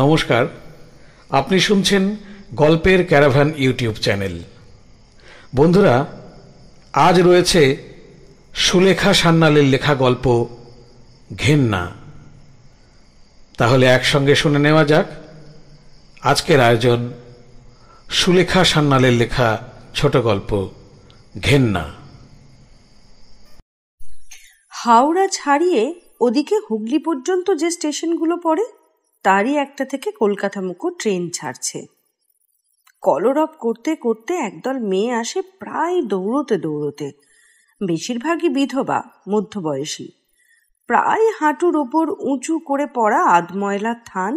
নমস্কার আপনি শুনছেন গল্পের ক্যারাভান ইউটিউব চ্যানেল বন্ধুরা আজ রয়েছে সুলেখা সান্নালের লেখা গল্প ঘেন্না তাহলে একসঙ্গে শুনে নেওয়া যাক আজকের আয়োজন সুলেখা সান্নালের লেখা ছোট গল্প ঘেন্না হাওড়া ছাড়িয়ে ওদিকে হুগলি পর্যন্ত যে স্টেশনগুলো পড়ে তারই একটা থেকে মুখো ট্রেন ছাড়ছে কলরব করতে করতে একদল মেয়ে আসে প্রায় দৌড়তে দৌড়তে বেশিরভাগই বিধবা মধ্যবয়সী প্রায় হাঁটুর ওপর উঁচু করে পড়া আদময়লা থান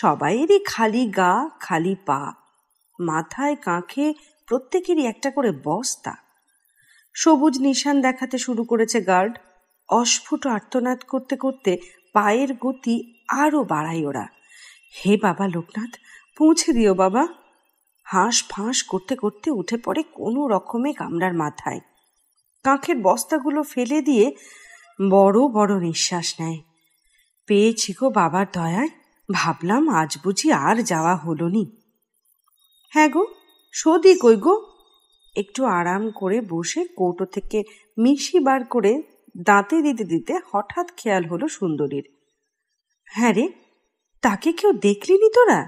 সবাইয়েরই খালি গা খালি পা মাথায় কাঁখে প্রত্যেকেরই একটা করে বস্তা সবুজ নিশান দেখাতে শুরু করেছে গার্ড অস্ফুট আর্তনাদ করতে করতে পায়ের গতি আরও বাড়ায় ওরা হে বাবা লোকনাথ পৌঁছে দিও বাবা হাঁস ফাঁস করতে করতে উঠে পড়ে কোনো রকমে কামরার মাথায় কাঁখের বস্তাগুলো ফেলে দিয়ে বড় বড় নিঃশ্বাস নেয় পেয়েছি গো বাবার দয়ায় ভাবলাম আজ বুঝি আর যাওয়া হলো নি হ্যাঁ গো সদি কই গো একটু আরাম করে বসে কৌটো থেকে মিশি বার করে দাঁতে দিতে দিতে হঠাৎ খেয়াল হলো সুন্দরীর হ্যাঁ রে তাকে কেউ দেখলিনি তোরা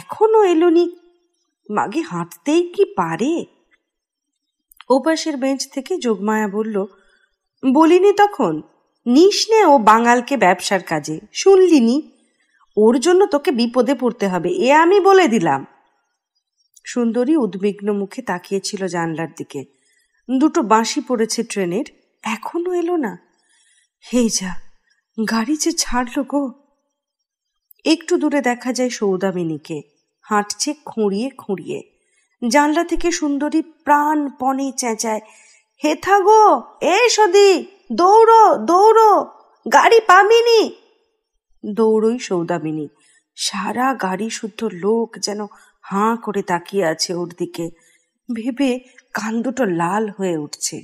এখনো এলোনি মাগে হাঁটতেই কি পারে ওপাশের বেঞ্চ থেকে যোগমায়া বলল বলিনি তখন নিস নে ও বাঙালকে ব্যবসার কাজে শুনলিনি ওর জন্য তোকে বিপদে পড়তে হবে এ আমি বলে দিলাম সুন্দরী উদ্বিগ্ন মুখে তাকিয়েছিল জানলার দিকে দুটো বাঁশি পড়েছে ট্রেনের এখনো এলো না হে যা গাড়ি যে ছাড়ল গো একটু দূরে দেখা যায় সৌদামিনীকে হাঁটছে খুঁড়িয়ে খুঁড়িয়ে জানলা থেকে সুন্দরী প্রাণ প্রাণপণে চেঁচায় হে গো এ সদি দৌড়ো দৌড়ো গাড়ি পামিনি দৌড়ই সৌদামিনী সারা গাড়ি শুদ্ধ লোক যেন হাঁ করে তাকিয়ে আছে ওর দিকে ভেবে কান দুটো লাল হয়ে উঠছে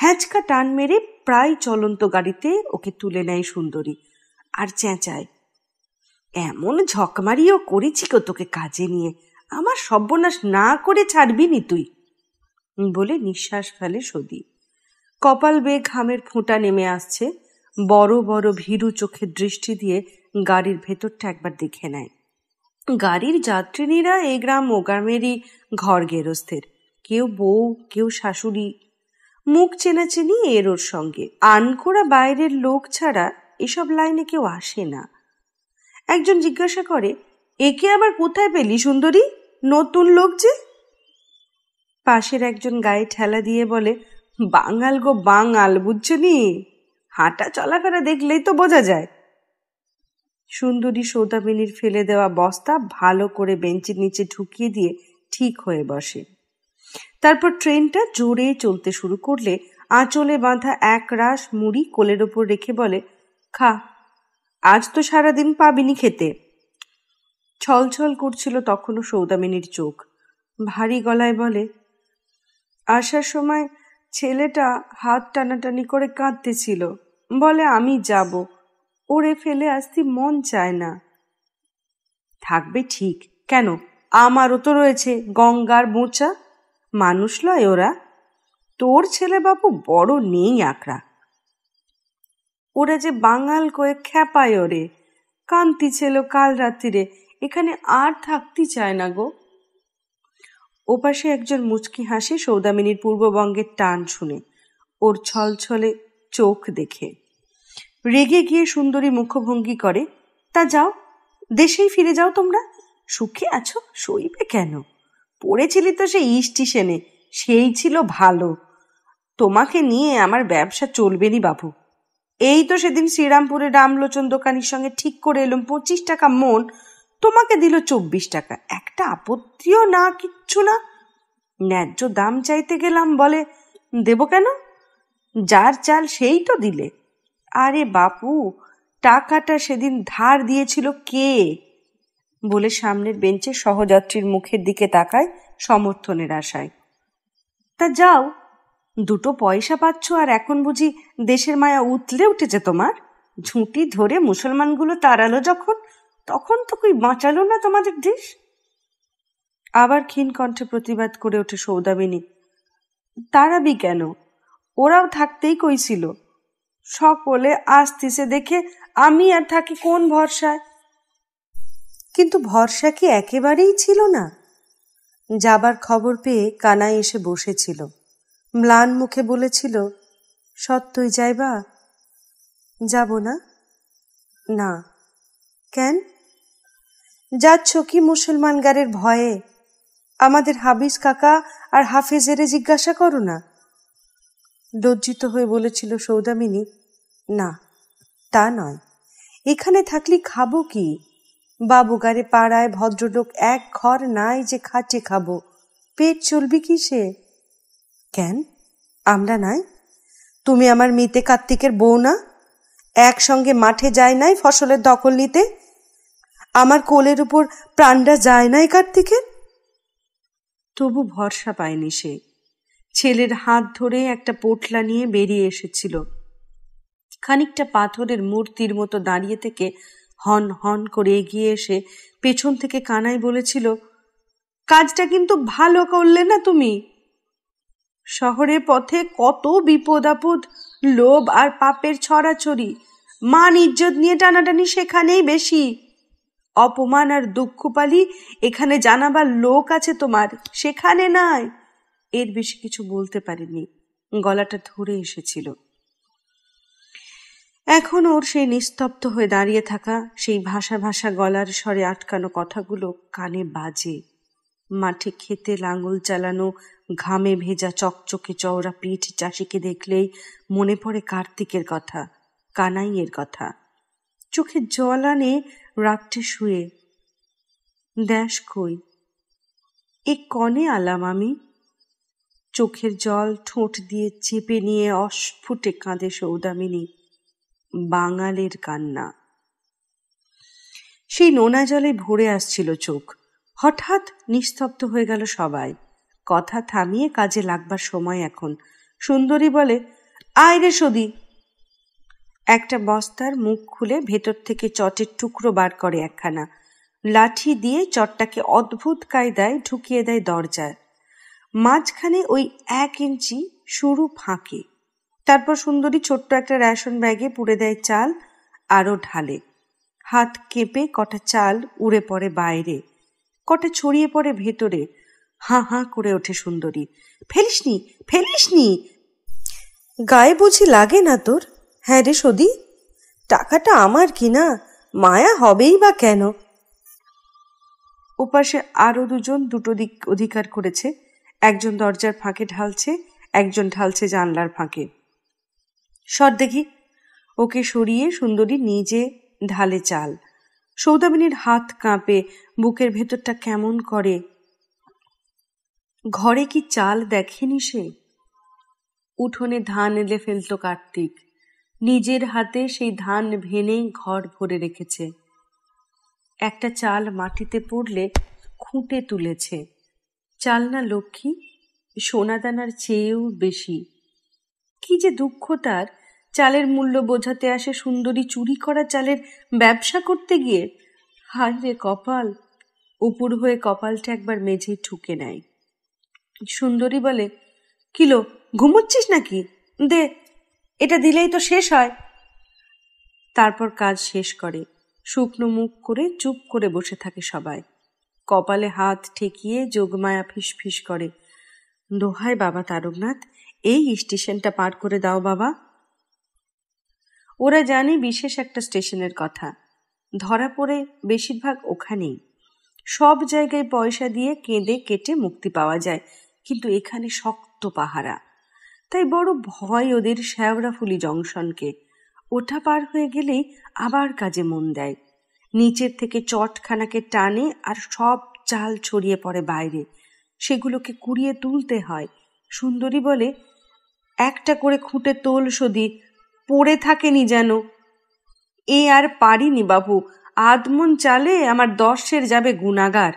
হ্যাঁচকা টান মেরে প্রায় চলন্ত গাড়িতে ওকে তুলে নেয় সুন্দরী আর চেঁচায় এমন ঝকমারিও করেছি কো তোকে কাজে নিয়ে আমার সর্বনাশ না করে ছাড়বি নি তুই বলে নিঃশ্বাস ফেলে সদি কপাল বেয়ে ঘামের ফোঁটা নেমে আসছে বড় বড় ভীরু চোখের দৃষ্টি দিয়ে গাড়ির ভেতরটা একবার দেখে নেয় গাড়ির যাত্রিনীরা এই গ্রাম ও গ্রামেরই ঘর গেরস্থের কেউ বউ কেউ শাশুড়ি মুখ চেনি এর ওর সঙ্গে আনকোরা বাইরের লোক ছাড়া এসব লাইনে কেউ আসে না একজন জিজ্ঞাসা করে একে আবার কোথায় পেলি সুন্দরী নতুন লোক যে পাশের একজন গায়ে ঠেলা দিয়ে বলে বাঙাল গো বাঙাল বুঝছে নি হাঁটা চলাফেরা দেখলেই তো বোঝা যায় সুন্দরী সৌদামিনীর ফেলে দেওয়া বস্তা ভালো করে বেঞ্চের নিচে ঢুকিয়ে দিয়ে ঠিক হয়ে বসে তারপর ট্রেনটা জোরে চলতে শুরু করলে আঁচলে বাঁধা এক রাশ মুড়ি কোলের ওপর রেখে বলে খা আজ তো সারাদিন পাবিনি খেতে ছলছল করছিল তখনও সৌদামিনীর চোখ ভারী গলায় বলে আসার সময় ছেলেটা হাত টানাটানি করে কাঁদতেছিল বলে আমি যাব ওরে ফেলে আসতে মন চায় না থাকবে ঠিক কেন আমারও তো রয়েছে গঙ্গার মোচা মানুষ লয় ওরা তোর ছেলে বাপু বড় নেই আঁকড়া ওরা যে বাঙাল কয়ে খ্যাপায় ওরে কান্তি ছিল কাল রাত্রিরে এখানে আর থাকতে চায় না গো ওপাশে একজন মুচকি হাসি সৌদামিনীর পূর্ববঙ্গের টান শুনে ওর ছলছলে চোখ দেখে রেগে গিয়ে সুন্দরী মুখভঙ্গি করে তা যাও দেশেই ফিরে যাও তোমরা সুখে আছো সইবে কেন পড়েছিলি তো সেই স্টেশনে সেই ছিল ভালো তোমাকে নিয়ে আমার ব্যবসা চলবে নি বাবু এই তো সেদিন শ্রীরামপুরে রামলোচন দোকানির সঙ্গে ঠিক করে এলাম পঁচিশ টাকা মন তোমাকে দিল চব্বিশ টাকা একটা আপত্তিও না কিচ্ছু না ন্যায্য দাম চাইতে গেলাম বলে দেব কেন যার চাল সেই তো দিলে আরে বাপু টাকাটা সেদিন ধার দিয়েছিল কে বলে সামনের বেঞ্চে সহযাত্রীর মুখের দিকে তাকায় সমর্থনের আশায় তা যাও দুটো পয়সা পাচ্ছ আর এখন বুঝি দেশের মায়া উতলে উঠেছে তোমার ঝুঁটি ধরে মুসলমানগুলো তাড়ালো যখন তখন তো কই বাঁচালো না তোমাদের দেশ আবার ক্ষীণ কণ্ঠে প্রতিবাদ করে ওঠে সৌদামিনী তারাবি কেন ওরাও থাকতেই কইছিল সকলে আসতেছে দেখে আমি আর থাকি কোন ভরসায় কিন্তু ভরসা কি একেবারেই ছিল না যাবার খবর পেয়ে কানাই এসে বসেছিল ম্লান মুখে বলেছিল সত্যই যাইবা যাব না না কেন যাচ্ছ কি মুসলমানগারের ভয়ে আমাদের হাবিজ কাকা আর হাফেজেরে জিজ্ঞাসা করো না লজ্জিত হয়ে বলেছিল সৌদামিনী না তা নয় এখানে থাকলে খাবো কি বাবুগারে পাড়ায় ভদ্রলোক এক ঘর নাই যে খাটে খাবো পেট চলবে কি সে কেন আমরা নাই তুমি আমার মিতে কার্তিকের বউ না একসঙ্গে মাঠে যায় নাই ফসলের দখল নিতে আমার কোলের উপর প্রাণটা যায় নাই কার্তিকের তবু ভরসা পায়নি সে ছেলের হাত ধরে একটা পোটলা নিয়ে বেরিয়ে এসেছিল খানিকটা পাথরের মূর্তির মতো দাঁড়িয়ে থেকে হন হন করে এগিয়ে এসে পেছন থেকে কানাই বলেছিল কাজটা কিন্তু ভালো করলে না তুমি শহরে পথে কত বিপদ আপদ লোভ আর পাপের ছড়াছড়ি মান ইজ্জত নিয়ে টানাটানি সেখানেই বেশি অপমান আর দুঃখ পালি এখানে জানাবার লোক আছে তোমার সেখানে নাই এর বেশি কিছু বলতে পারিনি গলাটা ধরে এসেছিল এখন ওর সেই নিস্তব্ধ হয়ে দাঁড়িয়ে থাকা সেই ভাষা ভাষা গলার স্বরে আটকানো কথাগুলো কানে বাজে মাঠে খেতে লাঙল চালানো ঘামে ভেজা চকচকে চওড়া পিঠ চাষিকে দেখলেই মনে পড়ে কার্তিকের কথা কানাইয়ের কথা চোখে জল আনে রাত্রে শুয়ে দেশ কই এ কনে আলাম আমি চোখের জল ঠোঁট দিয়ে চেপে নিয়ে অস্ফুটে কাঁদে সৌদামিনী বাঙালির কান্না সেই নোনা জলে ভরে আসছিল চোখ হঠাৎ নিস্তব্ধ হয়ে গেল সবাই কথা থামিয়ে কাজে লাগবার সময় এখন সুন্দরী বলে আয় রে সদি একটা বস্তার মুখ খুলে ভেতর থেকে চটের টুকরো বার করে একখানা লাঠি দিয়ে চটটাকে অদ্ভুত কায়দায় ঢুকিয়ে দেয় দরজায় মাঝখানে ওই এক ইঞ্চি সরু ফাঁকে তারপর সুন্দরী ছোট্ট একটা রেশন ব্যাগে পুড়ে দেয় চাল আরও ঢালে হাত কেঁপে কটা চাল উড়ে পড়ে বাইরে কটা ছড়িয়ে পড়ে ভেতরে হাঁ হাঁ করে ওঠে সুন্দরী ফেলিসনি ফেলিসনি গায়ে বুঝি লাগে না তোর হ্যাঁ রে সদি টাকাটা আমার কি না মায়া হবেই বা কেন ওপাশে আরও দুজন দুটো দিক অধিকার করেছে একজন দরজার ফাঁকে ঢালছে একজন ঢালছে জানলার ফাঁকে সর দেখি ওকে সরিয়ে সুন্দরী নিজে ঢালে চাল সৌদামিনীর হাত কাঁপে বুকের ভেতরটা কেমন করে ঘরে কি চাল দেখেনি সে উঠোনে ধান এলে ফেলত কার্তিক নিজের হাতে সেই ধান ভেনে ঘর ভরে রেখেছে একটা চাল মাটিতে পড়লে খুঁটে তুলেছে চাল না লক্ষ্মী সোনাদানার চেয়েও বেশি কি যে দুঃখ তার চালের মূল্য বোঝাতে আসে সুন্দরী চুরি করা চালের ব্যবসা করতে গিয়ে হায় রে কপাল উপর হয়ে কপালটা একবার মেঝে ঠুকে নেয় সুন্দরী বলে কিলো ঘুমোচ্ছিস নাকি দে এটা দিলেই তো শেষ হয় তারপর কাজ শেষ করে শুকনো মুখ করে চুপ করে বসে থাকে সবাই কপালে হাত ঠেকিয়ে যোগমায়া ফিস ফিস করে দোহায় বাবা তারকনাথ এই স্টেশনটা পার করে দাও বাবা ওরা জানে বিশেষ একটা স্টেশনের কথা ধরা পড়ে বেশিরভাগ ওখানেই সব জায়গায় পয়সা দিয়ে কেঁদে কেটে মুক্তি পাওয়া যায় কিন্তু এখানে শক্ত পাহারা তাই বড় ভয় ওদের শ্যাওড়াফুলি জংশনকে ওটা পার হয়ে গেলেই আবার কাজে মন দেয় নিচের থেকে চটখানাকে টানে আর সব চাল ছড়িয়ে পড়ে বাইরে সেগুলোকে কুড়িয়ে তুলতে হয় সুন্দরী বলে একটা করে খুঁটে তোল সদি পড়ে থাকেনি যেন এ আর পারিনি বাবু আদমন চালে আমার দর্শের যাবে গুণাগার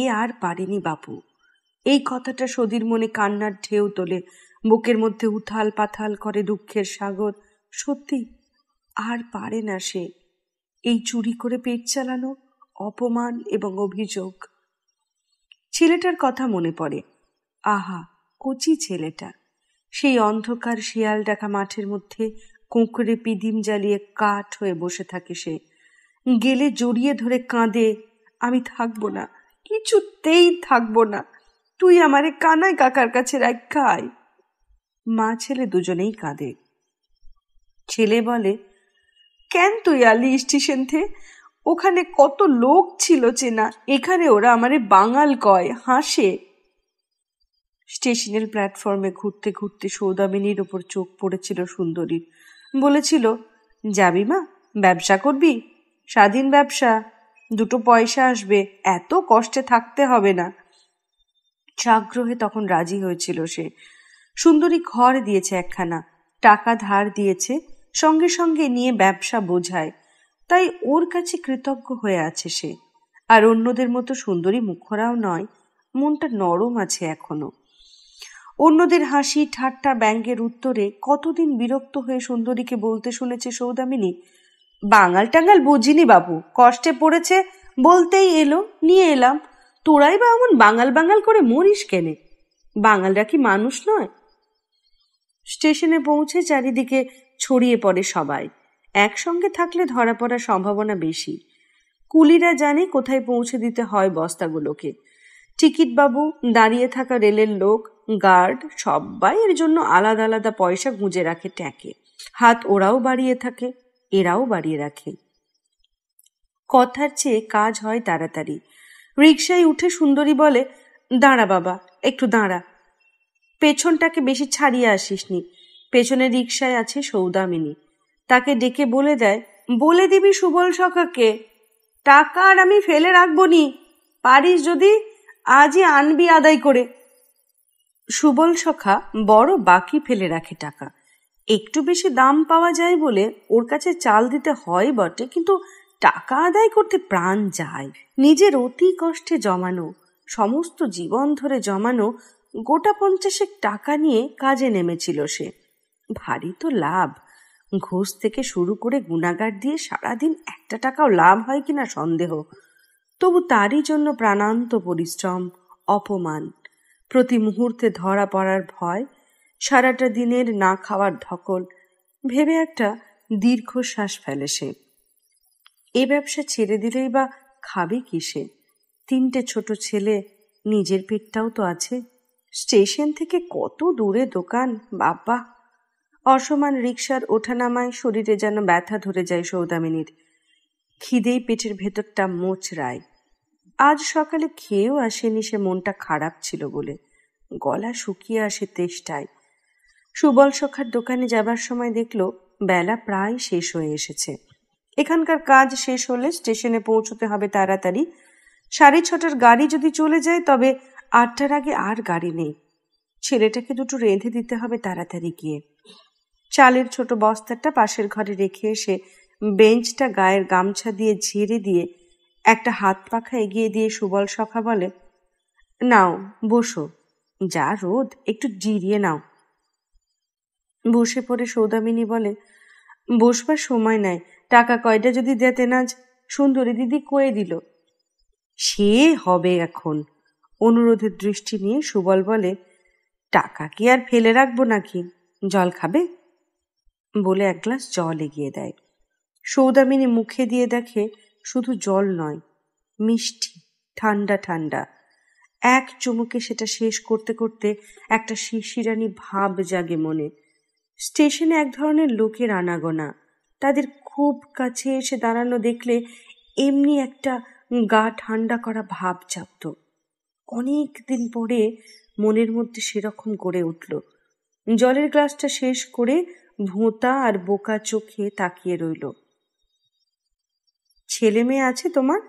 এ আর পারিনি বাবু এই কথাটা সদির মনে কান্নার ঢেউ তোলে বুকের মধ্যে উথাল পাথাল করে দুঃখের সাগর সত্যি আর পারে না সে এই চুরি করে পেট চালানো অপমান এবং অভিযোগ ছেলেটার কথা মনে পড়ে আহা কচি ছেলেটা সেই অন্ধকার শিয়াল ডাকা মাঠের মধ্যে কুঁকড়ে পিদিম জ্বালিয়ে কাঠ হয়ে বসে থাকে সে গেলে জড়িয়ে ধরে কাঁদে আমি থাকবো না কিছুতেই থাকবো না তুই আমারে কানাই কাকার কাছে খাই মা ছেলে দুজনেই কাঁদে ছেলে বলে কেন তুই আলি স্টেশন থে ওখানে কত লোক ছিল চেনা এখানে ওরা আমারে বাঙাল কয় হাসে স্টেশনের প্ল্যাটফর্মে ঘুরতে ঘুরতে সৌদামিনীর ওপর চোখ পড়েছিল সুন্দরীর বলেছিল যাবি মা ব্যবসা করবি স্বাধীন ব্যবসা দুটো পয়সা আসবে এত কষ্টে থাকতে হবে না সাগ্রহে তখন রাজি হয়েছিল সে সুন্দরী ঘর দিয়েছে একখানা টাকা ধার দিয়েছে সঙ্গে সঙ্গে নিয়ে ব্যবসা বোঝায় তাই ওর কাছে কৃতজ্ঞ হয়ে আছে সে আর অন্যদের মতো সুন্দরী মুখরাও নয় মনটা নরম আছে এখনো অন্যদের হাসি ঠাট্টা ব্যাঙ্গের উত্তরে কতদিন বিরক্ত হয়ে সুন্দরীকে বলতে শুনেছে সৌদামিনী বাঙাল টাঙ্গাল বুঝিনি বাবু কষ্টে পড়েছে বলতেই এলো নিয়ে এলাম তোরাই বা এমন বাঙাল বাঙাল করে মরিস কেনে বাঙালরা কি মানুষ নয় স্টেশনে পৌঁছে চারিদিকে ছড়িয়ে পড়ে সবাই একসঙ্গে থাকলে ধরা পড়ার সম্ভাবনা বেশি কুলিরা জানে কোথায় পৌঁছে দিতে হয় বস্তাগুলোকে টিকিটবাবু দাঁড়িয়ে থাকা রেলের লোক গার্ড সবাই এর জন্য আলাদা আলাদা পয়সা গুঁজে রাখে ট্যাঁকে হাত ওরাও বাড়িয়ে থাকে এরাও বাড়িয়ে রাখে কথার চেয়ে কাজ হয় তাড়াতাড়ি রিক্সায় উঠে সুন্দরী বলে দাঁড়া বাবা একটু দাঁড়া পেছনটাকে বেশি ছাড়িয়ে আসিস নি পেছনে রিক্সায় আছে সৌদামিনী তাকে ডেকে বলে দেয় বলে দিবি সুবল সখাকে টাকা আর আমি ফেলে রাখবো নি পারিস যদি আজই আনবি আদায় করে সুবল সখা বড় বাকি ফেলে রাখে টাকা একটু বেশি দাম পাওয়া যায় বলে ওর কাছে চাল দিতে হয় বটে কিন্তু টাকা আদায় করতে প্রাণ যায় নিজের অতি কষ্টে জমানো সমস্ত জীবন ধরে জমানো গোটা পঞ্চাশেক টাকা নিয়ে কাজে নেমেছিল সে ভারী তো লাভ ঘোষ থেকে শুরু করে গুণাগার দিয়ে সারাদিন একটা টাকাও লাভ হয় কিনা সন্দেহ তবু তারই জন্য প্রাণান্ত পরিশ্রম অপমান প্রতি মুহূর্তে ধরা পড়ার ভয় সারাটা দিনের না খাওয়ার ধকল ভেবে একটা দীর্ঘশ্বাস ফেলে সে এ ব্যবসা ছেড়ে দিলেই বা খাবে কিসে তিনটে ছোট ছেলে নিজের পেটটাও তো আছে স্টেশন থেকে কত দূরে দোকান বাব্বা অসমান রিক্সার ওঠানামায় শরীরে যেন ব্যথা ধরে যায় সৌদামিনীর খিদেই পেটের ভেতরটা মোচড়ায় আজ সকালে খেয়েও আসেনি সে মনটা খারাপ ছিল বলে গলা শুকিয়ে আসে তেষ্টায় সুবল সখার দোকানে যাবার সময় দেখল বেলা প্রায় শেষ হয়ে এসেছে এখানকার কাজ শেষ হলে স্টেশনে পৌঁছতে হবে তাড়াতাড়ি সাড়ে ছটার গাড়ি যদি চলে যায় তবে আটটার আগে আর গাড়ি নেই ছেলেটাকে দুটো রেঁধে দিতে হবে তাড়াতাড়ি গিয়ে চালের ছোট বস্তাটা পাশের ঘরে রেখে এসে বেঞ্চটা গায়ের গামছা দিয়ে ঝেড়ে দিয়ে একটা হাত পাখা এগিয়ে দিয়ে সুবল সখা বলে নাও বসো যা রোদ একটু জিরিয়ে নাও বসে পড়ে সৌদামিনী বলে বসবার সময় নাই টাকা কয়টা যদি দেতেন আজ সুন্দরী দিদি কয়ে দিল সে হবে এখন অনুরোধের দৃষ্টি নিয়ে সুবল বলে টাকা কি আর ফেলে রাখবো নাকি জল খাবে বলে এক গ্লাস জল এগিয়ে দেয় সৌদামিনী মুখে দিয়ে দেখে শুধু জল নয় মিষ্টি ঠান্ডা ঠান্ডা এক চমুকে সেটা শেষ করতে করতে একটা শিশিরানি ভাব জাগে মনে স্টেশনে এক ধরনের লোকের আনাগোনা তাদের খুব কাছে এসে দাঁড়ানো দেখলে এমনি একটা গা ঠান্ডা করা ভাব চাপত অনেক দিন পরে মনের মধ্যে সেরকম গড়ে উঠল জলের গ্লাসটা শেষ করে ভোঁতা আর বোকা চোখে তাকিয়ে রইল ছেলে মেয়ে আছে তোমার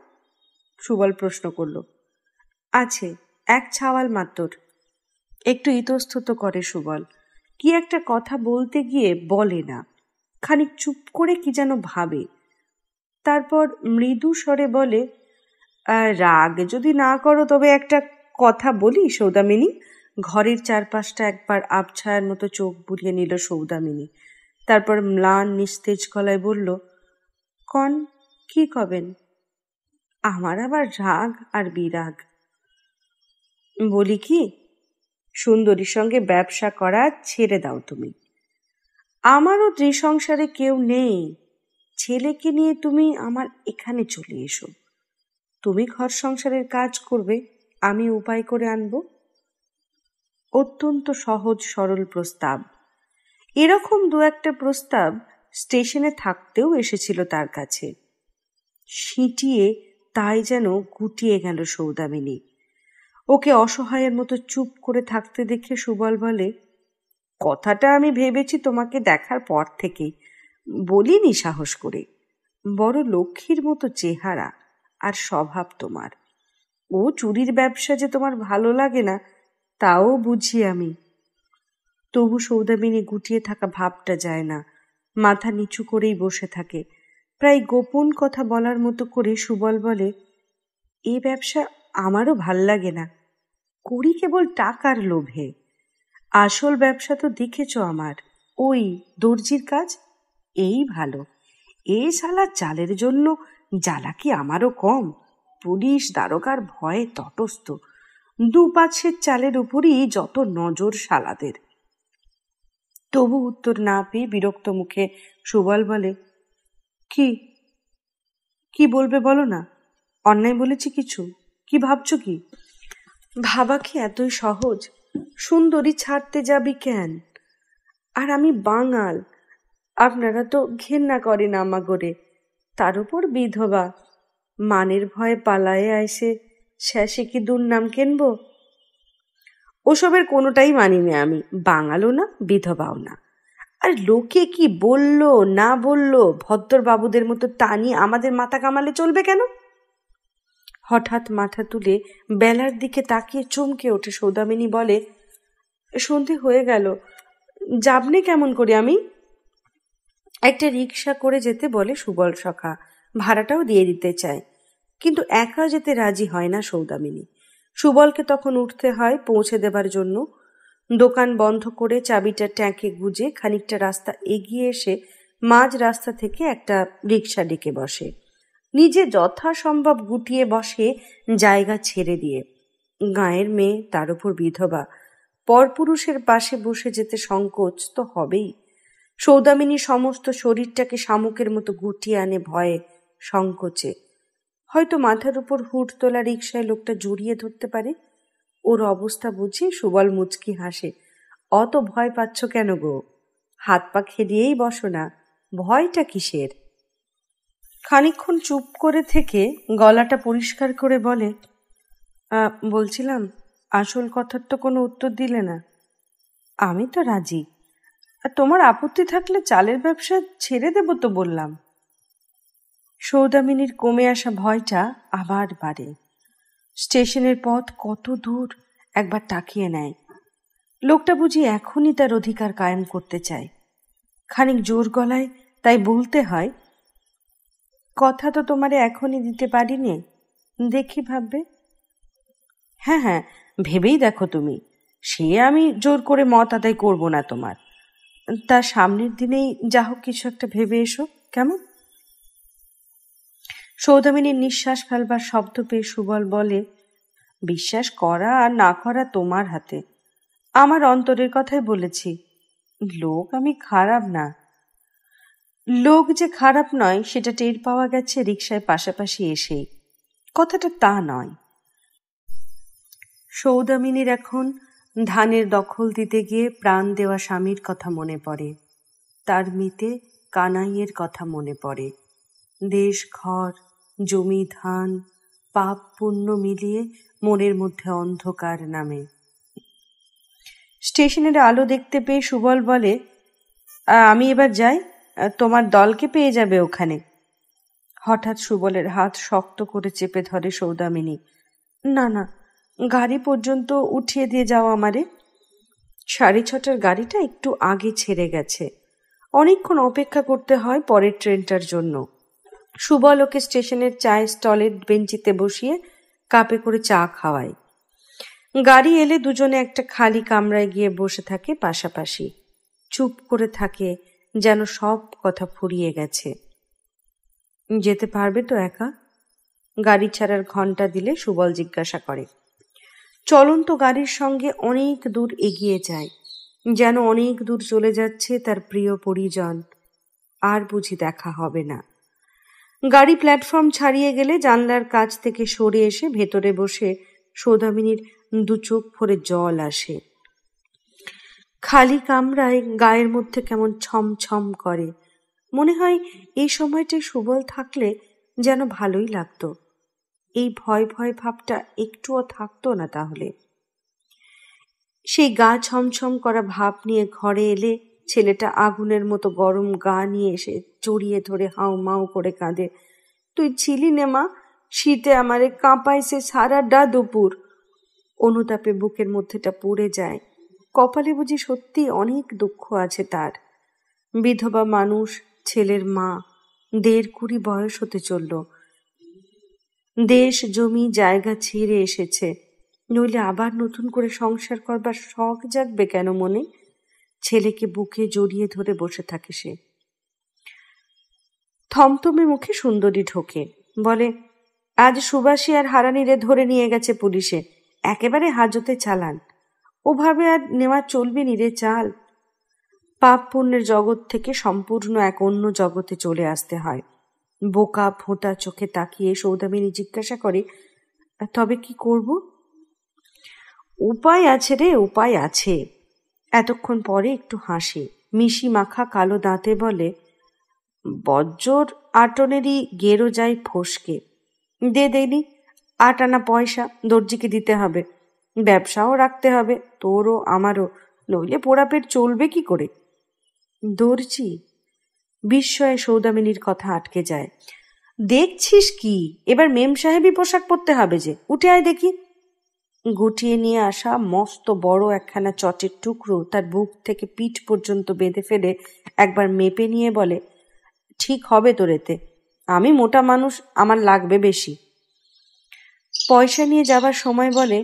সুবল প্রশ্ন করল আছে এক ছাওয়াল মাত্র একটু ইতস্তত করে সুবল কি একটা কথা বলতে গিয়ে বলে না খানিক চুপ করে কি যেন ভাবে তারপর মৃদু স্বরে বলে রাগ যদি না করো তবে একটা কথা বলি সৌদামিনী ঘরের চারপাশটা একবার আবছায়ার মতো চোখ বুলিয়ে নিল সৌদামিনী তারপর ম্লান নিস্তেজ গলায় বলল কন কি কবেন আমার আবার রাগ আর বিরাগ বলি কি সুন্দরীর সঙ্গে ব্যবসা করা ছেড়ে দাও তুমি আমারও সংসারে কেউ নেই ছেলেকে নিয়ে তুমি আমার এখানে চলে এসো তুমি ঘর সংসারের কাজ করবে আমি উপায় করে আনব অত্যন্ত সহজ সরল প্রস্তাব এরকম দু একটা প্রস্তাব স্টেশনে থাকতেও এসেছিল তার কাছে সিঁটিয়ে তাই যেন গুটিয়ে গেল সৌদামিনী ওকে অসহায়ের মতো চুপ করে থাকতে দেখে সুবল বলে কথাটা আমি ভেবেছি তোমাকে দেখার পর থেকে বলিনি সাহস করে বড় লক্ষ্মীর মতো চেহারা আর স্বভাব তোমার ও চুরির ব্যবসা যে তোমার ভালো লাগে না তাও বুঝি আমি তবু সৌদামিনী গুটিয়ে থাকা ভাবটা যায় না মাথা নিচু করেই বসে থাকে প্রায় গোপন কথা বলার মতো করে সুবল বলে এ ব্যবসা আমারও ভাল লাগে না করি কেবল টাকার লোভে আসল ব্যবসা তো দেখেছ আমার ওই দর্জির কাজ এই ভালো এ শালা চালের জন্য জ্বালা কি আমারও কম পুলিশ দ্বারকার ভয়ে তটস্থ দু পাঁচের চালের উপরই যত নজর শালাদের তবু উত্তর না পেয়ে বিরক্ত মুখে সুবল বলে কি কি বলবে বলো না অন্যায় বলেছি কিছু কি ভাবছ কি ভাবা কি এতই সহজ সুন্দরী ছাড়তে যাবি কেন আর আমি বাঙাল আপনারা তো ঘেন্না করেন করে তার উপর বিধবা মানের ভয়ে পালায়ে আসে শেষে কি দুর্নাম কেনব ওসবের কোনোটাই মানি না আমি বাঙালও না বিধবাও না আর লোকে কি বলল না বলল ভদ্রবাবুদের মতো টানি আমাদের মাথা কামালে চলবে কেন হঠাৎ মাথা তুলে বেলার দিকে তাকিয়ে চমকে ওঠে সৌদামিনী বলে সন্ধে হয়ে গেল যাবনে কেমন করে আমি একটা রিক্সা করে যেতে বলে সুবল সখা ভাড়াটাও দিয়ে দিতে চায় কিন্তু একা যেতে রাজি হয় না সৌদামিনী সুবলকে তখন উঠতে হয় পৌঁছে দেবার জন্য দোকান বন্ধ করে চাবিটা ট্যাঁকে গুজে খানিকটা রাস্তা এগিয়ে এসে মাঝ রাস্তা থেকে একটা রিক্সা ডেকে বসে নিজে যথাসম্ভব গুটিয়ে বসে জায়গা ছেড়ে দিয়ে গায়ের মেয়ে তার উপর বিধবা পরপুরুষের পাশে বসে যেতে সংকোচ তো হবেই সৌদামিনী সমস্ত শরীরটাকে শামুকের মতো গুটিয়ে আনে ভয়ে সংকোচে হয়তো মাথার উপর হুট তোলা রিক্সায় লোকটা জড়িয়ে ধরতে পারে ওর অবস্থা বুঝে সুবল মুচকি হাসে অত ভয় পাচ্ছ কেন গো হাত পা খেলিয়েই বসো না ভয়টা কিসের খানিক্ষণ চুপ করে থেকে গলাটা পরিষ্কার করে বলে বলছিলাম আসল কথার তো কোনো উত্তর দিলে না আমি তো রাজি তোমার আপত্তি থাকলে চালের ব্যবসা ছেড়ে দেব তো বললাম সৌদামিনীর কমে আসা ভয়টা আবার বাড়ে স্টেশনের পথ কত দূর একবার তাকিয়ে নেয় লোকটা বুঝি এখনই তার অধিকার কায়েম করতে চায় খানিক জোর গলায় তাই বলতে হয় কথা তো তোমারে এখনই দিতে পারিনি দেখি ভাববে হ্যাঁ হ্যাঁ ভেবেই দেখো তুমি সে আমি জোর করে মত আদায় করবো না তোমার তা সামনের দিনেই যা হোক কিছু একটা ভেবে এসো কেমন সৌদামিনীর নিঃশ্বাস ফেলবার শব্দ পেয়ে সুবল বলে বিশ্বাস করা আর না করা তোমার হাতে আমার অন্তরের কথাই বলেছি লোক আমি খারাপ না লোক যে খারাপ নয় সেটা টের পাওয়া গেছে রিক্সায় পাশাপাশি এসেই কথাটা তা নয় সৌদামিনীর এখন ধানের দখল দিতে গিয়ে প্রাণ দেওয়া স্বামীর কথা মনে পড়ে তার মিতে কানাইয়ের কথা মনে পড়ে দেশ ঘর জমি ধান পাপ পুণ্য মিলিয়ে মনের মধ্যে অন্ধকার নামে স্টেশনের আলো দেখতে পেয়ে সুবল বলে আমি এবার যাই তোমার দলকে পেয়ে যাবে ওখানে হঠাৎ সুবলের হাত শক্ত করে চেপে ধরে সৌদামিনী না না গাড়ি পর্যন্ত উঠিয়ে দিয়ে যাও আমারে সাড়ে ছটার গাড়িটা একটু আগে ছেড়ে গেছে অনেকক্ষণ অপেক্ষা করতে হয় পরের ট্রেনটার জন্য সুবলকে স্টেশনের চায়ের স্টলের বেঞ্চিতে বসিয়ে কাপে করে চা খাওয়ায় গাড়ি এলে দুজনে একটা খালি কামরায় গিয়ে বসে থাকে পাশাপাশি চুপ করে থাকে যেন সব কথা ফুরিয়ে গেছে যেতে পারবে তো একা গাড়ি ছাড়ার ঘন্টা দিলে সুবল জিজ্ঞাসা করে চলন্ত গাড়ির সঙ্গে অনেক দূর এগিয়ে যায় যেন অনেক দূর চলে যাচ্ছে তার প্রিয় পরিজন আর বুঝি দেখা হবে না গাড়ি প্ল্যাটফর্ম ছাড়িয়ে গেলে জানলার কাছ থেকে সরে এসে ভেতরে বসে সৌদামিনীর দু চোখ ভরে জল আসে খালি কামরায় গায়ের মধ্যে কেমন ছমছম করে মনে হয় এই সময়টায় সুবল থাকলে যেন ভালোই লাগতো এই ভয় ভয় ভাবটা একটুও থাকতো না তাহলে সেই গা ছমছম করা ভাব নিয়ে ঘরে এলে ছেলেটা আগুনের মতো গরম গা নিয়ে এসে জড়িয়ে ধরে হাউ মাউ করে কাঁদে তুই ছিলি নে মা শীতে আমারে কাঁপাইছে সারা ডা দুপুর অনুতাপে বুকের মধ্যেটা পড়ে যায় কপালে বুঝি সত্যি অনেক দুঃখ আছে তার বিধবা মানুষ ছেলের মা দেড় কুড়ি বয়স হতে চলল দেশ জমি জায়গা ছেড়ে এসেছে নইলে আবার নতুন করে সংসার করবার শখ জাগবে কেন মনে ছেলেকে বুকে জড়িয়ে ধরে বসে থাকে সে থমথমে মুখে সুন্দরী ঢোকে বলে আজ সুবাসী আর হারানিরে ধরে নিয়ে গেছে পুলিশে একেবারে হাজতে চালান ওভাবে আর নেওয়া চলবে নিরে চাল পাপ পুণ্যের জগৎ থেকে সম্পূর্ণ এক অন্য জগতে চলে আসতে হয় বোকা ফোঁটা চোখে তাকিয়ে সৌদামিনী জিজ্ঞাসা করে তবে কি করব উপায় আছে রে উপায় আছে এতক্ষণ পরে একটু হাসে মিশি মাখা কালো দাঁতে বলে বজ্জর আটনেরই গেরো যায় ফসকে দে দেনি আট আনা পয়সা দর্জিকে দিতে হবে ব্যবসাও রাখতে হবে তোরও আমারও নইলে পোড়া পেট চলবে কি করে দর্জি বিস্ময়ে সৌদামিনীর কথা আটকে যায় দেখছিস কি এবার মেম সাহেবই পোশাক পরতে হবে যে উঠে আয় দেখি গুটিয়ে নিয়ে আসা মস্ত বড় একখানা চটের টুকরো তার বুক থেকে পিঠ পর্যন্ত বেঁধে ফেলে একবার মেপে নিয়ে বলে ঠিক হবে তোর এতে আমি মোটা মানুষ আমার লাগবে বেশি পয়সা নিয়ে যাবার সময় বলে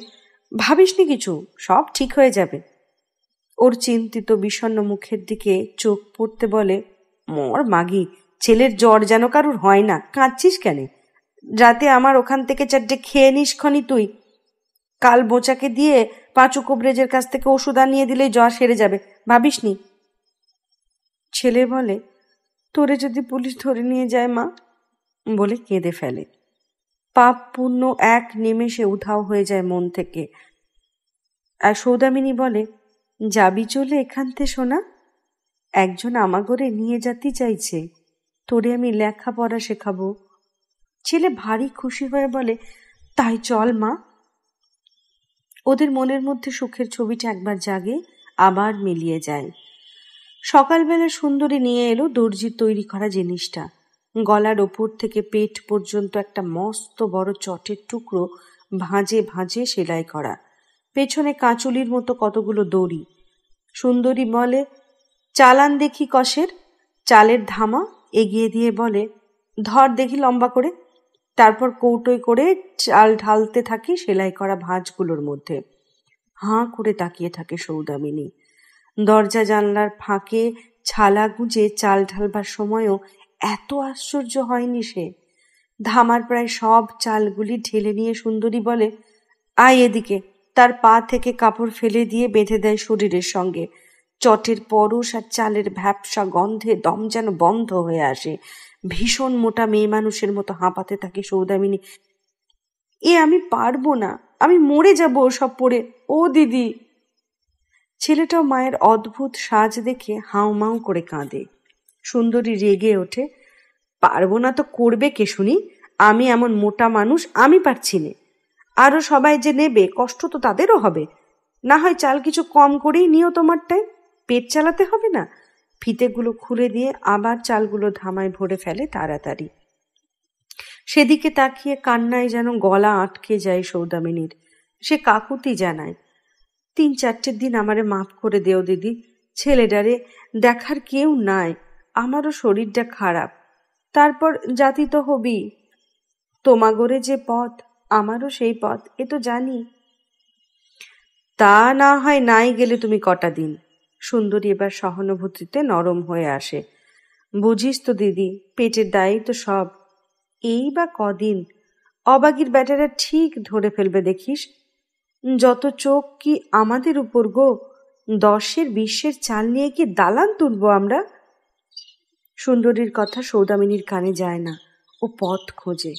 ভাবিসনি কিছু সব ঠিক হয়ে যাবে ওর চিন্তিত বিষণ্ন মুখের দিকে চোখ পড়তে বলে মর মাগি ছেলের জ্বর যেন কারুর হয় না কাঁদছিস কেন যাতে আমার ওখান থেকে চারটে খেয়ে নিস খনি তুই কাল বোচাকে দিয়ে পাঁচু কবরেজের কাছ থেকে ওষুধ আনিয়ে দিলে জ্বর সেরে যাবে ভাবিসনি ছেলে বলে তোরে যদি পুলিশ ধরে নিয়ে যায় মা বলে কেঁদে ফেলে পাপ পুণ্য এক নেমেষে উধাও হয়ে যায় মন থেকে আর সৌদামিনী বলে যাবি চলে এখানতে শোনা একজন আমাগরে নিয়ে যেতে চাইছে তোরে আমি লেখাপড়া শেখাবো ছেলে ভারী খুশি হয়ে বলে তাই চল মা ওদের মনের মধ্যে সুখের ছবিটা একবার জাগে আবার মিলিয়ে যায় সকালবেলা সুন্দরী নিয়ে এলো দর্জির তৈরি করা জিনিসটা গলার ওপর থেকে পেট পর্যন্ত একটা মস্ত বড় চটের টুকরো ভাঁজে ভাঁজে সেলাই করা পেছনে কাঁচুলির মতো কতগুলো দড়ি সুন্দরী বলে চালান দেখি কষের চালের ধামা এগিয়ে দিয়ে বলে ধর দেখি লম্বা করে তারপর কৌটোয় করে চাল ঢালতে থাকি সেলাই করা ভাঁজগুলোর মধ্যে হাঁ করে তাকিয়ে থাকে সৌদামিনী দরজা জানলার ফাঁকে ছালা গুঁজে চাল ঢালবার সময়ও এত আশ্চর্য হয়নি সে ধামার প্রায় সব চালগুলি ঢেলে নিয়ে সুন্দরী বলে আয় এদিকে তার পা থেকে কাপড় ফেলে দিয়ে বেঁধে দেয় শরীরের সঙ্গে চটের পরশ আর চালের ভ্যাপসা গন্ধে দম যেন বন্ধ হয়ে আসে ভীষণ মোটা মেয়ে মানুষের মতো হাঁপাতে থাকে সৌদামিনী এ আমি পারবো না আমি মরে যাব সব পড়ে ও দিদি ছেলেটাও মায়ের অদ্ভুত সাজ দেখে হাউমাউ করে কাঁদে সুন্দরী রেগে ওঠে পারবো না তো করবে কে শুনি আমি এমন মোটা মানুষ আমি পারছি নে আরও সবাই যে নেবে কষ্ট তো তাদেরও হবে না হয় চাল কিছু কম করেই নিও তোমারটায় পেট চালাতে হবে না ফিতেগুলো খুলে দিয়ে আবার চালগুলো ধামায় ভরে ফেলে তাড়াতাড়ি সেদিকে তাকিয়ে কান্নায় যেন গলা আটকে যায় সৌদামিনীর সে কাকুতি জানায় তিন চারটের দিন আমারে মাফ করে দেও দিদি ছেলেটারে দেখার কেউ নাই আমারও শরীরটা খারাপ তারপর জাতি তো হবি তোমাগরে যে পথ আমারও সেই পথ এ তো জানি তা না হয় নাই গেলে তুমি কটা দিন সুন্দরী এবার সহানুভূতিতে নরম হয়ে আসে বুঝিস তো দিদি পেটের দায়ী তো সব এই বা কদিন অবাগির ব্যাটারা ঠিক ধরে ফেলবে দেখিস যত চোখ কি আমাদের উপর গো দশের বিশ্বের চাল নিয়ে কি দালান তুলব আমরা সুন্দরীর কথা সৌদামিনীর কানে যায় না ও পথ খোঁজে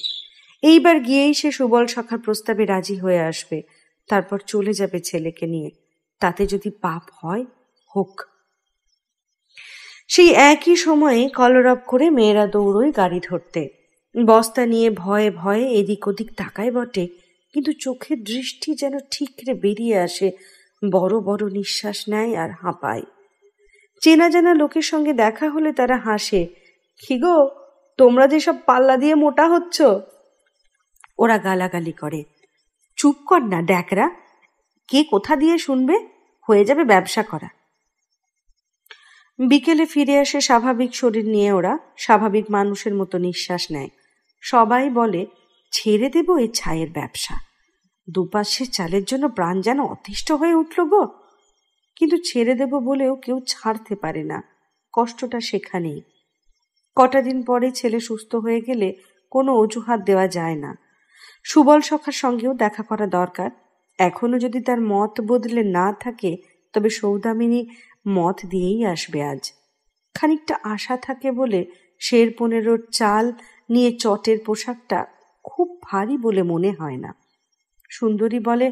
এইবার গিয়েই সে সুবল শাখার প্রস্তাবে রাজি হয়ে আসবে তারপর চলে যাবে ছেলেকে নিয়ে তাতে যদি পাপ হয় হোক সেই একই সময়ে কলরব করে মেয়েরা দৌড়োয় গাড়ি ধরতে বস্তা নিয়ে ভয়ে ভয়ে এদিক ওদিক তাকায় বটে কিন্তু চোখের দৃষ্টি যেন ঠিকরে বেরিয়ে আসে বড় বড় নিঃশ্বাস নেয় আর হাঁপায় চেনা জানা লোকের সঙ্গে দেখা হলে তারা হাসে গো তোমরা যেসব পাল্লা দিয়ে মোটা হচ্ছ ওরা গালাগালি করে চুপ কর না ড্যাকরা কে কোথা দিয়ে শুনবে হয়ে যাবে ব্যবসা করা বিকেলে ফিরে আসে স্বাভাবিক শরীর নিয়ে ওরা স্বাভাবিক মানুষের মতো নিঃশ্বাস নেয় সবাই বলে ছেড়ে দেব এই ছায়ের ব্যবসা দুপাশে চালের জন্য প্রাণ যেন অতিষ্ঠ হয়ে উঠল গো কিন্তু ছেড়ে দেব বলেও কেউ ছাড়তে পারে না কষ্টটা সেখানেই কটা দিন পরে ছেলে সুস্থ হয়ে গেলে কোনো অজুহাত দেওয়া যায় না সুবল সখার সঙ্গেও দেখা করা দরকার এখনও যদি তার মত বদলে না থাকে তবে সৌদামিনী মত দিয়েই আসবে আজ খানিকটা আশা থাকে বলে শের পনেরোর চাল নিয়ে চটের পোশাকটা খুব ভারী বলে মনে হয় না সুন্দরী বলে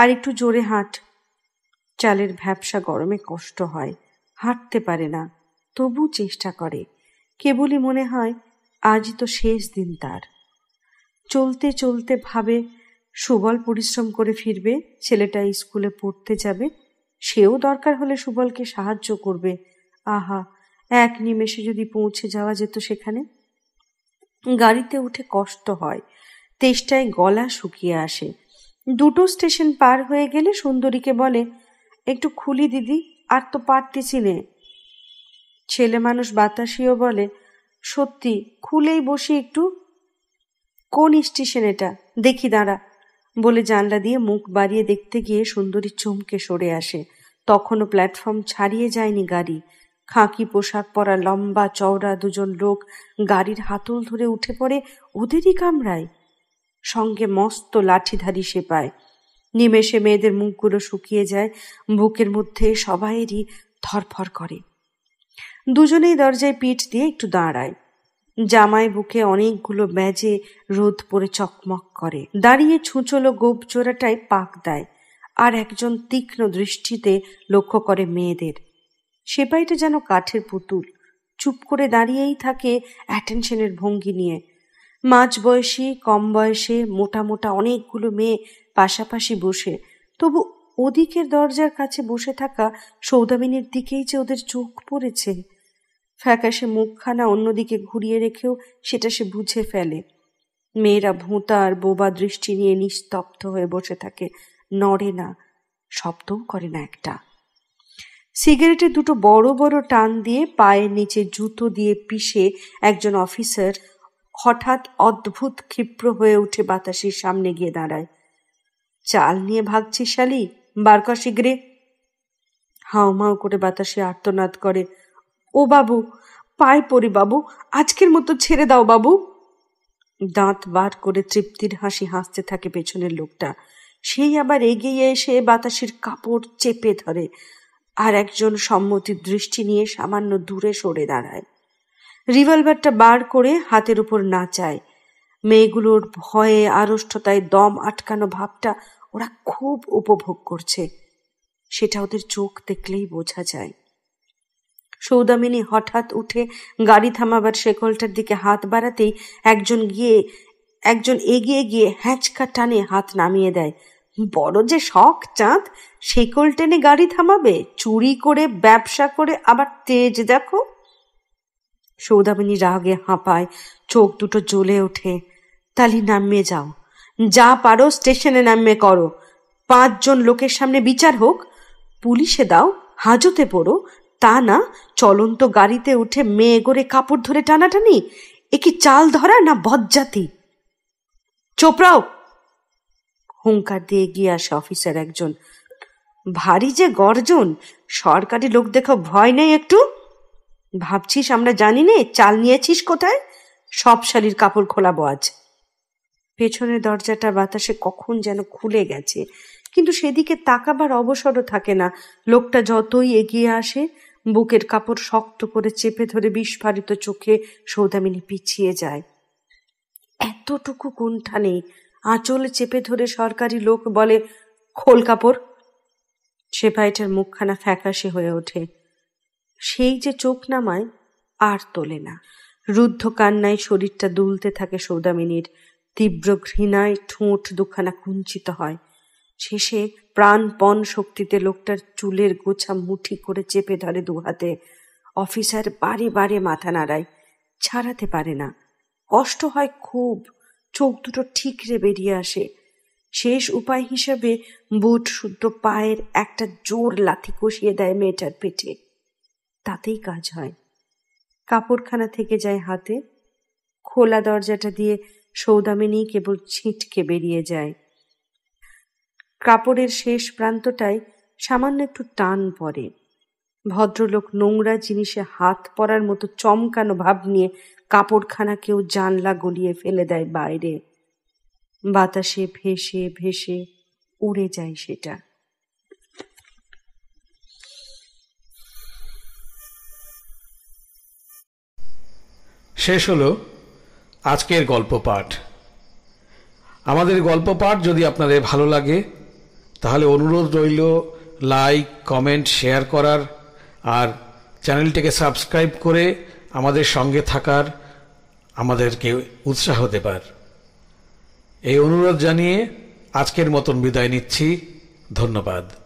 আর একটু জোরে হাঁট চালের ভ্যাবসা গরমে কষ্ট হয় হাঁটতে পারে না তবু চেষ্টা করে কেবলই মনে হয় আজ তো শেষ দিন তার চলতে চলতে ভাবে সুবল পরিশ্রম করে ফিরবে ছেলেটা স্কুলে পড়তে যাবে সেও দরকার হলে সুবলকে সাহায্য করবে আহা এক নিমেষে যদি পৌঁছে যাওয়া যেত সেখানে গাড়িতে উঠে কষ্ট হয় তেষ্টায় গলা শুকিয়ে আসে দুটো স্টেশন পার হয়ে গেলে সুন্দরীকে বলে একটু খুলি দিদি আর তো পারতেছি নে ছেলে মানুষ বাতাসিও বলে সত্যি খুলেই বসি একটু কোন স্টেশন এটা দেখি দাঁড়া বলে জানলা দিয়ে মুখ বাড়িয়ে দেখতে গিয়ে সুন্দরী চমকে সরে আসে তখনও প্ল্যাটফর্ম ছাড়িয়ে যায়নি গাড়ি খাঁকি পোশাক পরা লম্বা চওড়া দুজন লোক গাড়ির হাতল ধরে উঠে পড়ে ওদেরই কামড়ায় সঙ্গে মস্ত লাঠিধারি সে পায় নিমেষে মেয়েদের মুখগুলো শুকিয়ে যায় বুকের মধ্যে সবাইয়েরই ধরফর করে দুজনেই দরজায় পিঠ দিয়ে একটু দাঁড়ায় জামাই বুকে অনেকগুলো ব্যাজে রোদ পরে চকমক করে দাঁড়িয়ে ছুঁচলো গোপ চোরাটাই পাক দেয় আর একজন তীক্ষ্ণ দৃষ্টিতে লক্ষ্য করে মেয়েদের সেপাইটা যেন কাঠের পুতুল চুপ করে দাঁড়িয়েই থাকে অ্যাটেনশনের ভঙ্গি নিয়ে মাঝ বয়সী কম বয়সে মোটা মোটা অনেকগুলো মেয়ে পাশাপাশি বসে তবু ওদিকের দরজার কাছে বসে থাকা সৌদামিনীর দিকেই যে ওদের চোখ পড়েছে ফ্যাকাশে মুখখানা অন্যদিকে ঘুরিয়ে রেখেও সেটা সে বুঝে ফেলে মেয়েরা ভূতা আর বোবা দৃষ্টি নিয়ে নিস্তব্ধ হয়ে বসে থাকে নড়ে না শব্দও করে না একটা সিগারেটে দুটো বড় বড় টান দিয়ে পায়ের নিচে জুতো দিয়ে পিষে একজন অফিসার হঠাৎ অদ্ভুত ক্ষিপ্র হয়ে উঠে বাতাসের সামনে গিয়ে দাঁড়ায় চাল নিয়ে ভাগছি শালি বারকা শীঘ্রে হাউমাউ করে বাতাসে আর্তনাদ করে ও বাবু পায়ে পরি বাবু আজকের মতো ছেড়ে দাও বাবু দাঁত বার করে তৃপ্তির হাসি হাসতে থাকে পেছনের লোকটা সেই আবার এগিয়ে এসে বাতাসের কাপড় চেপে ধরে আর একজন সম্মতির দৃষ্টি নিয়ে সামান্য দূরে সরে দাঁড়ায় রিভলভারটা বার করে হাতের উপর নাচায় মেয়েগুলোর ভয়ে আড়ষ্টতায় দম আটকানো ভাবটা ওরা খুব উপভোগ করছে সেটা ওদের চোখ দেখলেই বোঝা যায় সৌদামিনী হঠাৎ উঠে গাড়ি থামাবার শেকলটার দিকে হাত বাড়াতেই একজন গিয়ে একজন এগিয়ে গিয়ে হ্যাঁচকা টানে হাত নামিয়ে দেয় বড় যে শখ চাঁদ শেকল টেনে গাড়ি থামাবে চুরি করে ব্যবসা করে আবার তেজ দেখো সৌদামিনী রাগে হাঁপায় চোখ দুটো জ্বলে ওঠে তালি নামিয়ে যাও যা পারো স্টেশনে নামিয়ে করো পাঁচজন লোকের সামনে বিচার হোক পুলিশে দাও হাজতে পড়ো তা না চলন্ত গাড়িতে উঠে মেয়ে গড়ে কাপড় ধরে টানাটানি এ কি চাল ধরা না বজ্জাতি চোপড়াও হুঙ্কার দিয়ে গিয়ে আসে অফিসার একজন ভারী যে গর্জন সরকারি লোক দেখো ভয় নেই একটু ভাবছিস আমরা জানি নে চাল নিয়েছিস কোথায় সব শালির কাপড় খোলাবো আজ পেছনের দরজাটা বাতাসে কখন যেন খুলে গেছে কিন্তু সেদিকে তাকাবার অবসরও থাকে না লোকটা যতই এগিয়ে আসে বুকের কাপড় শক্ত করে চেপে ধরে বিস্ফারিত চোখে সৌদামিনী পিছিয়ে যায় এতটুকু কুণ্ঠা নেই আঁচল চেপে ধরে সরকারি লোক বলে খোল কাপড় সেপাইটার মুখখানা ফ্যাকাশে হয়ে ওঠে সেই যে চোখ নামায় আর তোলে না রুদ্ধ কান্নায় শরীরটা দুলতে থাকে সৌদামিনীর তীব্র ঘৃণায় ঠোঁট দুখানা কুঞ্চিত হয় শেষে প্রাণপণ শক্তিতে লোকটার চুলের গোছা মুঠি করে চেপে ধরে দুহাতে অফিসার বারে বারে মাথা নাড়ায় ছাড়াতে পারে না কষ্ট হয় খুব চোখ দুটো ঠিকরে বেরিয়ে আসে শেষ উপায় হিসেবে বুট শুদ্ধ পায়ের একটা জোর লাথি কষিয়ে দেয় মেয়েটার পেটে তাতেই কাজ হয় কাপড়খানা থেকে যায় হাতে খোলা দরজাটা দিয়ে সৌদামিনী কেবল ছিটকে বেরিয়ে যায় কাপড়ের শেষ প্রান্তটায় সামান্য একটু টান পড়ে ভদ্রলোক নোংরা জিনিসে হাত পরার মতো চমকানো ভাব নিয়ে কাপড়খানাকেও জানলা গলিয়ে ফেলে দেয় বাইরে বাতাসে ভেসে ভেসে উড়ে যায় সেটা শেষ হলো আজকের গল্প পাঠ আমাদের গল্প পাঠ যদি আপনাদের ভালো লাগে তাহলে অনুরোধ রইল লাইক কমেন্ট শেয়ার করার আর চ্যানেলটিকে সাবস্ক্রাইব করে আমাদের সঙ্গে থাকার আমাদেরকে উৎসাহ দেবার এই অনুরোধ জানিয়ে আজকের মতন বিদায় নিচ্ছি ধন্যবাদ